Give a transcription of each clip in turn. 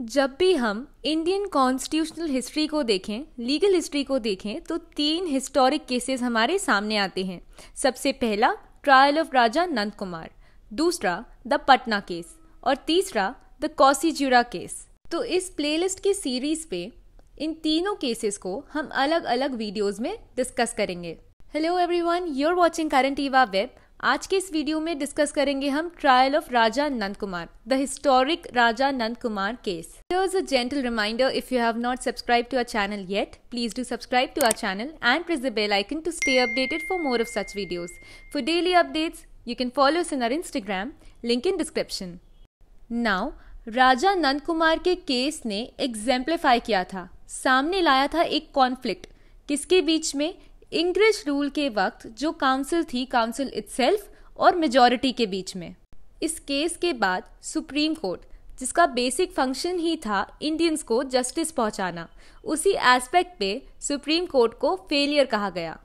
जब भी हम इंडियन कॉन्स्टिट्यूशनल हिस्ट्री को देखें लीगल हिस्ट्री को देखें तो तीन हिस्टोरिक केसेस हमारे सामने आते हैं सबसे पहला ट्रायल ऑफ राजा नंद कुमार दूसरा द पटना केस और तीसरा द कौसीजुरा केस तो इस प्लेलिस्ट की सीरीज पे इन तीनों केसेस को हम अलग अलग वीडियोस में डिस्कस करेंगे hello everyone you are watching current Eva web आज के इस वीडियो में डिस्कस करेंगे हम trial of Raja Nand Kumar the historic Raja Nand Kumar case is a gentle reminder if you have not subscribe to our channel yet please do subscribe to our channel and press the bell icon to stay updated for more of such videos for daily updates you can follow in or Instagram link in description now Raja Nand Kumar के case ने एग्जेम्प्लीफाई किया था सामने लाया था एक conflict किसके बीच में इंग्लिश रूल के वक्त जो काउंसिल थी काउंसिल इट्सेल्फ और मेजॉरिटी के बीच में इस केस के बाद सुप्रीम कोर्ट जिसका बेसिक फंक्शन ही था इंडियंस को जस्टिस पहुंचाना उसी एस्पेक्ट पे सुप्रीम कोर्ट को फेलियर कहा गया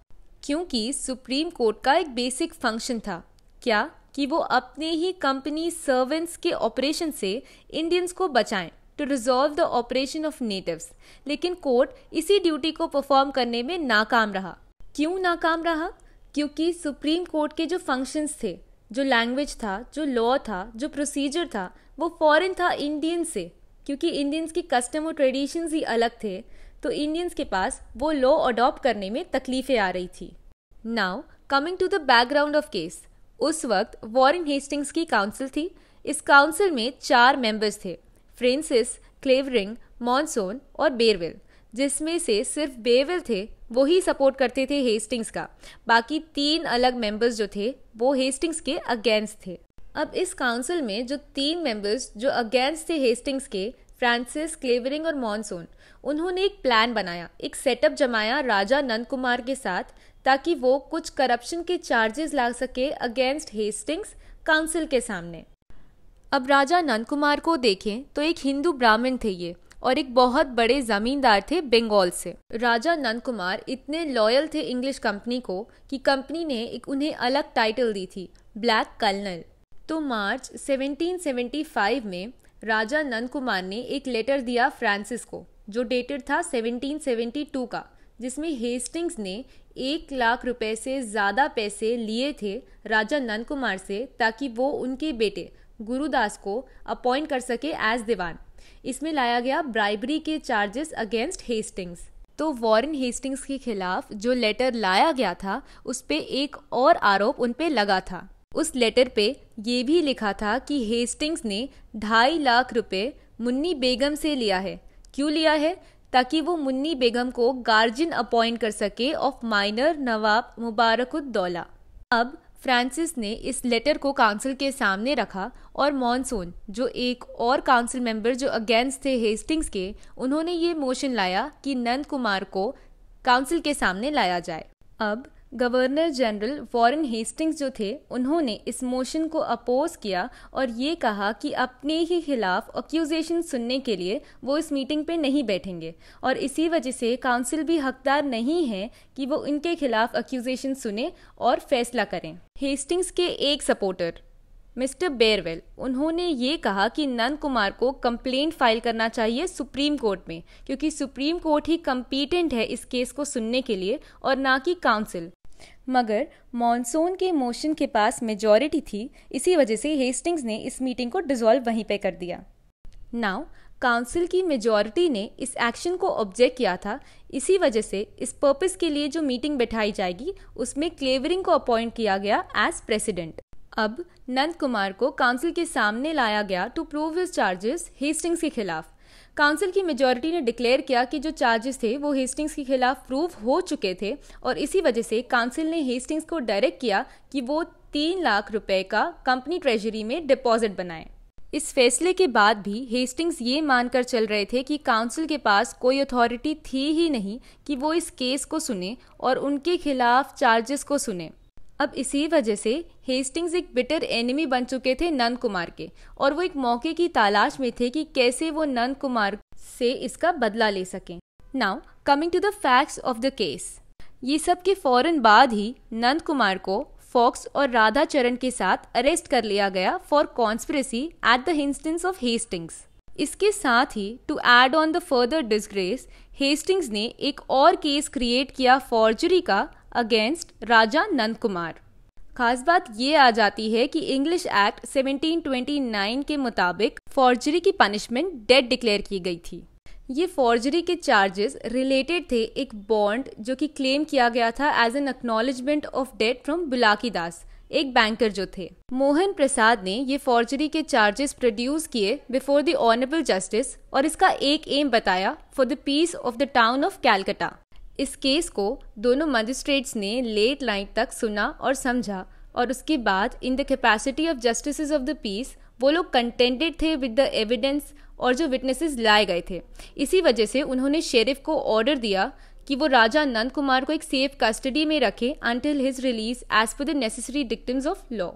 क्योंकि सुप्रीम कोर्ट का एक बेसिक फंक्शन था क्या कि वो अपने ही कंपनी सर्वेंट्स के ऑपरेशन से इंडियंस को बचाएं to resolve the operation of natives लेकिन कोर्ट इसी ड्यूटी को परफॉर्म करने में नाकाम रहा क्यों नाकाम रहा क्योंकि सुप्रीम कोर्ट के जो फंक्शंस थे जो लैंग्वेज था जो लॉ था जो प्रोसीजर था वो फॉरेन था इंडियन से क्योंकि इंडियंस की कस्टम और ट्रेडिशंस ही अलग थे तो इंडियंस के पास वो लॉ अडॉप्ट करने में तकलीफ़ें आ रही थी now coming to the background of case उस वक्त वॉरिन हेस्टिंग्स की काउंसिल थी इस काउंसिल में चार मेंबर्स थे फ्रेंसिस क्लेवरिंग मॉनसोन और बेरविल जिसमें से सिर्फ बेविल थे वो ही सपोर्ट करते थे हेस्टिंग्स का बाकी तीन अलग मेंबर्स जो थे वो हेस्टिंग्स के अगेंस्ट थे अब इस काउंसिल में जो तीन मेंबर्स जो अगेंस्ट थे हेस्टिंग्स के फ्रांसिस क्लेवरिंग और मॉनसून उन्होंने एक प्लान बनाया एक सेटअप जमाया राजा नंद कुमार के साथ ताकि वो कुछ करप्शन के चार्जेस ला सके अगेंस्ट हेस्टिंग्स काउंसिल के सामने अब राजा नंद कुमार को देखें तो एक हिंदू ब्राह्मण थे ये और एक बहुत बड़े जमींदार थे बंगाल से राजा नंद कुमार इतने लॉयल थे इंग्लिश कंपनी को कि कंपनी ने एक उन्हें अलग टाइटल दी थी ब्लैक कर्नल तो मार्च 1775 में राजा नंद कुमार ने एक लेटर दिया फ्रांसिस को जो डेटेड था 1772 का जिसमें हेस्टिंग्स ने एक लाख रुपए से ज़्यादा पैसे लिए थे राजा नंद कुमार से ताकि वो उनके बेटे गुरुदास को अपॉइंट कर सके एज दीवान इसमें लाया गया ब्राइबरी के चार्जेस अगेंस्ट हेस्टिंग्स तो वॉरेन हेस्टिंग्स के खिलाफ जो लेटर लाया गया था उस पर एक और आरोप उन पर लगा था उस लेटर पे ये भी लिखा था कि हेस्टिंग्स ने ढाई लाख रुपए मुन्नी बेगम से लिया है क्यों लिया है ताकि वो मुन्नी बेगम को गार्जियन अपॉइंट कर सके ऑफ माइनर नवाब मुबारकुद्दौला अब फ्रांसिस ने इस लेटर को काउंसिल के सामने रखा और मॉनसून जो एक और काउंसिल मेंबर जो अगेंस्ट थे हेस्टिंग्स के उन्होंने ये मोशन लाया कि नंद कुमार को काउंसिल के सामने लाया जाए अब गवर्नर जनरल वॉरेन हेस्टिंग्स जो थे उन्होंने इस मोशन को अपोज किया और ये कहा कि अपने ही खिलाफ अक्यूजेशन सुनने के लिए वो इस मीटिंग पे नहीं बैठेंगे और इसी वजह से काउंसिल भी हकदार नहीं है कि वो इनके खिलाफ अक्यूजेशन सुने और फैसला करें हेस्टिंग्स के एक सपोर्टर मिस्टर बेरवेल उन्होंने ये कहा कि नंद कुमार को कंप्लेंट फाइल करना चाहिए सुप्रीम कोर्ट में क्योंकि सुप्रीम कोर्ट ही कंपीटेंट है इस केस को सुनने के लिए और ना कि काउंसिल मगर मॉनसून के मोशन के पास मेजॉरिटी थी इसी वजह से हेस्टिंग्स ने इस मीटिंग को डिसॉल्व वहीं पे कर दिया नाउ काउंसिल की मेजॉरिटी ने इस एक्शन को ऑब्जेक्ट किया था इसी वजह से इस पर्पस के लिए जो मीटिंग बैठाई जाएगी उसमें क्लेवरिंग को अपॉइंट किया गया एज प्रेसिडेंट अब नंद कुमार को काउंसिल के सामने लाया गया to prove his charges Hastings के खिलाफ काउंसिल की मेजोरिटी ने डिक्लेयर किया कि जो चार्जेस थे वो हेस्टिंग्स के खिलाफ प्रूव हो चुके थे और इसी वजह से काउंसिल ने हेस्टिंग्स को डायरेक्ट किया कि वो तीन लाख रुपए का कंपनी ट्रेजरी में डिपॉजिट बनाए इस फैसले के बाद भी हेस्टिंग्स ये मानकर चल रहे थे कि काउंसिल के पास कोई अथॉरिटी थी ही नहीं कि वो इस केस को सुने और उनके खिलाफ चार्जेस को सुने अब इसी वजह से हेस्टिंग्स एक बिटर एनिमी बन चुके थे नंद कुमार के और वो एक मौके की तलाश में थे कि कैसे वो नंद कुमार से इसका बदला ले सकें now coming to the facts of the case ये सब के फौरन बाद ही नंद कुमार को फॉक्स और राधा चरण के साथ अरेस्ट कर लिया गया for conspiracy at the instance of Hastings इसके साथ ही to add on the further disgrace Hastings ने एक और केस क्रिएट किया फॉर्जरी का अगेंस्ट राजा नंद कुमार खास बात ये आ जाती है कि इंग्लिश एक्ट 1729 के मुताबिक फॉर्जरी की पनिशमेंट डेड डिक्लेयर की गई थी ये फॉर्जरी के चार्जेस रिलेटेड थे एक बॉन्ड जो कि क्लेम किया गया था as an acknowledgement of debt from Bulaki Das एक बैंकर जो थे मोहन प्रसाद ने ये फॉर्जरी के चार्जेस प्रोड्यूस किए बिफोर द ऑनरेबल जस्टिस और इसका एक एम बताया for the peace of the town of Calcutta इस केस को दोनों मजिस्ट्रेट्स ने लेट नाइट तक सुना और समझा और उसके बाद in the capacity of justice of the peace वो लोग कंटेंटेड थे विद द एविडेंस और जो विटनेसेस लाए गए थे इसी वजह से उन्होंने शेरिफ को ऑर्डर दिया कि वो राजा नंद कुमार को एक सेफ कस्टडी में रखे until his release as per the necessary dictums of law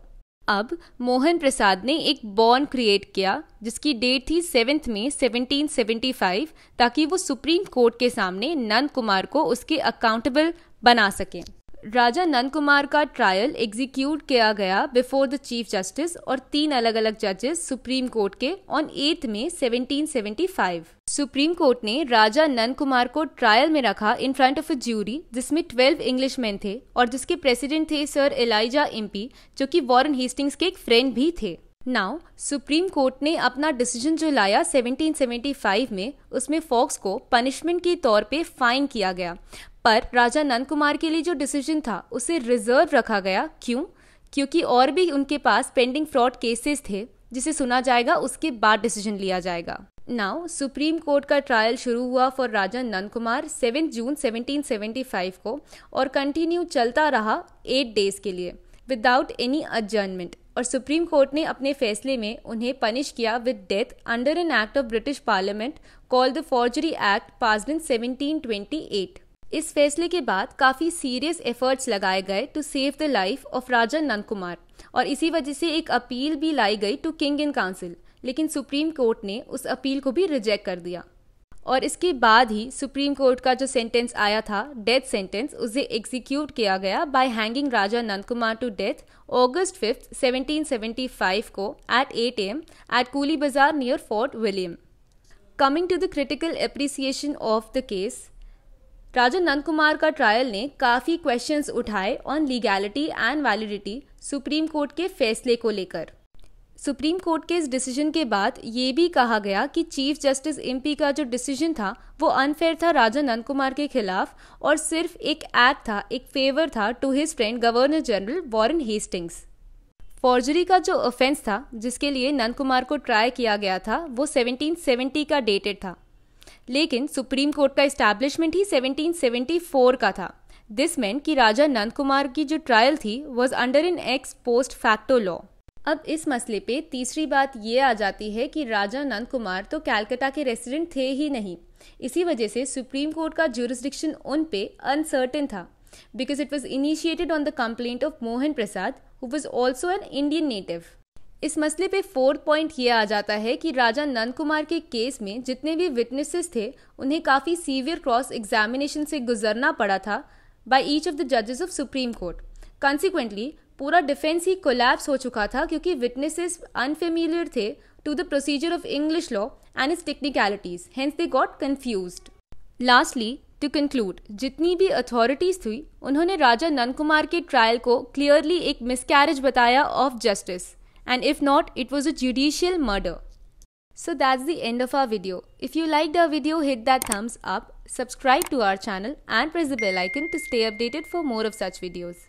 अब मोहन प्रसाद ने एक बॉन्ड क्रिएट किया जिसकी डेट थी सेवेंथ में 1775 ताकि वो सुप्रीम कोर्ट के सामने नंद कुमार को उसके अकाउंटेबल बना सके राजा नंद कुमार का ट्रायल एग्जीक्यूट किया गया बिफोर द चीफ जस्टिस और तीन अलग अलग जजेस सुप्रीम कोर्ट के ऑन एथ में 1775 सुप्रीम कोर्ट ने राजा नंद कुमार को ट्रायल में रखा in front of a jury जिसमें ट्वेल्व मैन थे और जिसके प्रेसिडेंट थे सर एलाइजा एम्पी जो कि वॉरन हेस्टिंग्स के एक फ्रेंड भी थे नाउ सुप्रीम कोर्ट ने अपना डिसीजन जो लाया 1775 में उसमें फॉक्स को पनिशमेंट के तौर पे फाइन किया गया पर राजा नंद कुमार के लिए जो डिसीजन था उसे रिजर्व रखा गया क्यों क्योंकि और भी उनके पास पेंडिंग फ्रॉड केसेस थे जिसे सुना जाएगा उसके बाद डिसीजन लिया जाएगा नाउ सुप्रीम कोर्ट का ट्रायल शुरू हुआ for Raja Nand Kumar seven June 1775 को और कंटिन्यू चलता रहा एट डेज के लिए विदाउट एनी अजर्नमेंट और सुप्रीम कोर्ट ने अपने फैसले में उन्हें पनिश किया with death under an act of British Parliament call the Forgery Act pass in seventeen इस फैसले के बाद काफ़ी सीरियस एफर्ट्स लगाए गए to save the life of Raja Nand Kumar और इसी वजह से एक अपील भी लाई गई टू किंग इन काउंसिल लेकिन सुप्रीम कोर्ट ने उस अपील को भी रिजेक्ट कर दिया और इसके बाद ही सुप्रीम कोर्ट का जो सेंटेंस आया था डेथ सेंटेंस उसे एग्जीक्यूट किया गया by hanging Raja Kumar to death August fifth 1775 को at 8 am at Cooly Bazar near Fort William coming to the critical appreciation of the case Raja Nand Kumar का ट्रायल ने काफ़ी क्वेश्चंस उठाए on legality and validity Supreme Court के फैसले को लेकर सुप्रीम कोर्ट के इस डिसीजन के बाद ये भी कहा गया कि चीफ जस्टिस एमपी का जो डिसीजन था वो अनफेयर था राजा नंद कुमार के खिलाफ और सिर्फ एक एक्ट था एक फेवर था to his friend governor general Warren Hastings forgery का जो ऑफेंस था जिसके लिए नंद कुमार को ट्राई किया गया था वो 1770 का डेटेड था लेकिन सुप्रीम कोर्ट का इस्टेब्लिशमेंट ही 1774 का था दिस मैन कि राजा नंद कुमार की जो ट्रायल थी was under in ex post facto law अब इस मसले पे तीसरी बात ये आ जाती है कि राजा नंद कुमार तो कैलकाटा के रेसिडेंट थे ही नहीं इसी वजह से सुप्रीम कोर्ट का ज्यूरिस्डिक्शन उन पे अनसर्टेन था because it was initiated on the complaint of Mohan Prasad who was also an Indian native इस मसले पे फोर्थ पॉइंट ये आ जाता है कि राजा नंद कुमार के केस में जितने भी विटनेसेस थे उन्हें काफ़ी सीवियर क्रॉस एग्जामिनेशन से गुजरना पड़ा था बाई ईच ऑफ द जजेस ऑफ सुप्रीम कोर्ट कॉन्सिक्वेंटली पूरा डिफेंस ही कोलैप्स हो चुका था क्योंकि विटनेसेस अनफेमिलियर थे to the procedure of English law and its technicalities hence they got confuse lastly to conclude जितनी भी अथॉरिटीज थी उन्होंने राजा नंदकुमार के ट्रायल को क्लियरली एक मिसकैरेज बताया of justice and if not it was a judicial murder so that's the end of our video if you like the video hit that thumbs up subscribe to our channel and press the bell icon to stay updated for more of such videos.